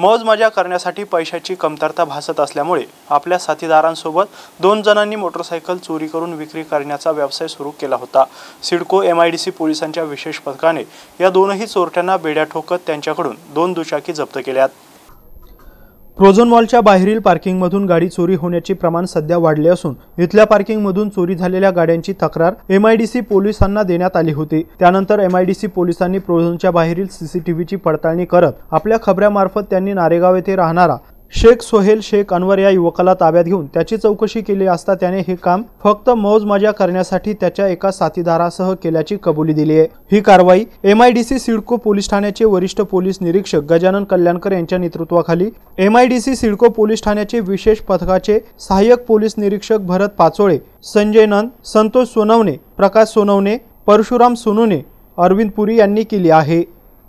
मौज मजा करण्यासाठी पैशाची कमतरता भासत असल्यामुळे आपल्या साथीदारांसोबत दोन जणांनी मोटरसायकल चोरी करून विक्री करण्याचा व्यवसाय सुरू केला होता CIDCO M I D C पोलिसांच्या विशेष पथकाने या दोनही चोरट्यांना बेड्या ठोकत त्यांच्याकडून दोन दुचाकी जप्त केल्यात प्रोझोन मॉलच्या बाहेरील पार्किंगमधून गाडी चोरी होण्याचे प्रमाण सध्या वाढले असून इथल्या पार्किंगमधून चोरी झालेल्या गाड्यांची तक्रार एमआयडीसी पोलिसांना देण्यात आली होती त्यानंतर एमआयडीसी पोलिसांनी प्रोझोनच्या बाहेरील सीसीटीव्हीची पडताळणी करत आपल्या खबऱ्यामार्फत त्यांनी नारेगाव येथे राहणारा शेख सोहेल शेख अनवर या युवकाला ताब्यात घेऊन त्याची चौकशी केली असता त्याने हे काम फक्त मजा करण्यासाठी त्याच्या एका साथीदारासह केल्याची कबुली दिली आहे ही कारवाई एमआयडीसी सिडको पोलीस ठाण्याचे वरिष्ठ पोलीस निरीक्षक गजानन कल्याणकर यांच्या नेतृत्वाखाली एमआयडीसी सिडको पोलीस ठाण्याचे विशेष पथकाचे सहाय्यक पोलीस निरीक्षक भरत पाचोळे संजय नंद संतोष सोनवणे प्रकाश सोनवणे परशुराम सोनवणे अरविंद पुरी यांनी केली आहे